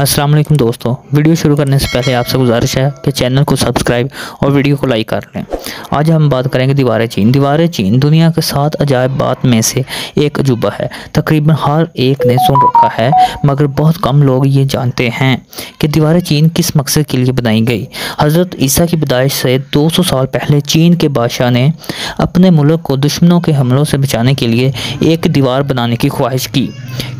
अस्सलाम वालेकुम दोस्तों वीडियो शुरू करने से पहले आपसे गुजारिश है कि चैनल को सब्सक्राइब और वीडियो को लाइक कर लें आज हम बात करेंगे दीवार चीन दीवार चीन दुनिया के सात अजायब बात में से एक अजूबा है तकरीबन हर एक ने सुन रखा है मगर बहुत कम लोग ये जानते हैं कि दीवार चीन किस मकसद के लिए बनाई गई हज़रत ईसा की पैदाइश से सौ साल पहले चीन के बादशाह ने अपने मुल्क को दुश्मनों के हमलों से बचाने के लिए एक दीवार बनाने की ख्वाहिश की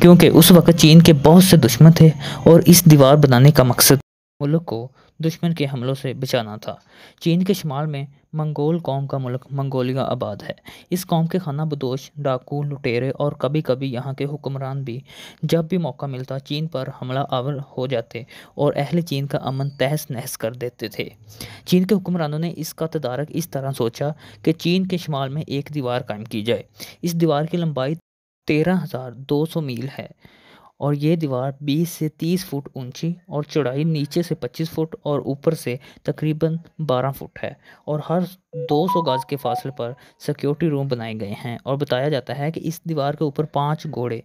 क्योंकि उस वक्त चीन के बहुत से दुश्मन थे और इस दीवार बनाने का मकसद मुल्क को दुश्मन के हमलों से बचाना था चीन के शुमाल में मंगोल कौम का मुल्क मंगोलिया आबाद है इस कौम के खाना बदोश डाकू लुटेरे और कभी कभी यहाँ के हुक्मरान भी जब भी मौका मिलता चीन पर हमला आवर हो जाते और अहल चीन का अमन तहस नहस कर देते थे चीन के हुक्मरानों ने इसका तदारक इस तरह सोचा कि चीन के शुमाल में एक दीवार कायम की जाए इस दीवार की लंबाई तेरह हज़ार दो सौ मील है और ये दीवार 20 से 30 फुट ऊंची और चौड़ाई नीचे से 25 फुट और ऊपर से तकरीबन 12 फुट है और हर 200 गज के फासले पर सिक्योरिटी रूम बनाए गए हैं और बताया जाता है कि इस दीवार के ऊपर पांच घोड़े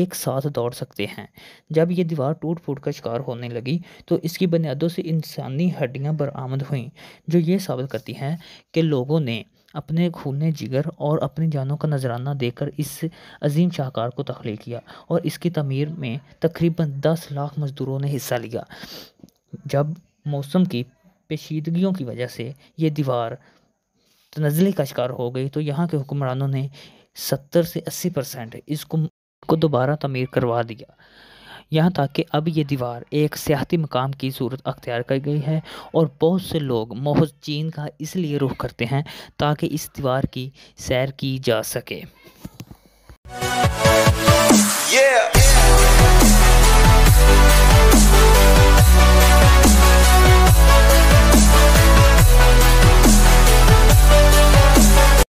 एक साथ दौड़ सकते हैं जब ये दीवार टूट फूट का शिकार होने लगी तो इसकी बुनियादों से इंसानी हड्डियाँ बरामद हुई जो ये साबित करती हैं कि लोगों ने अपने खूने जिगर और अपनी जानों का नजराना देकर इस अजीम शाहकार को तख्लीक किया और इसकी तमीर में तकरीबन दस लाख मज़दूरों ने हिस्सा लिया जब मौसम की पेचीदगियों की वजह से ये दीवार तनजले का शिकार हो गई तो यहाँ के हुक्मरानों ने सत्तर से अस्सी परसेंट इसको को दोबारा तमीर करवा दिया यहाँ तक कि अब ये दीवार एक सियाती मकाम की सूरत अख्तियार कर गई है और बहुत से लोग मोहज चीन का इसलिए रुख करते हैं ताकि इस दीवार की सैर की जा सके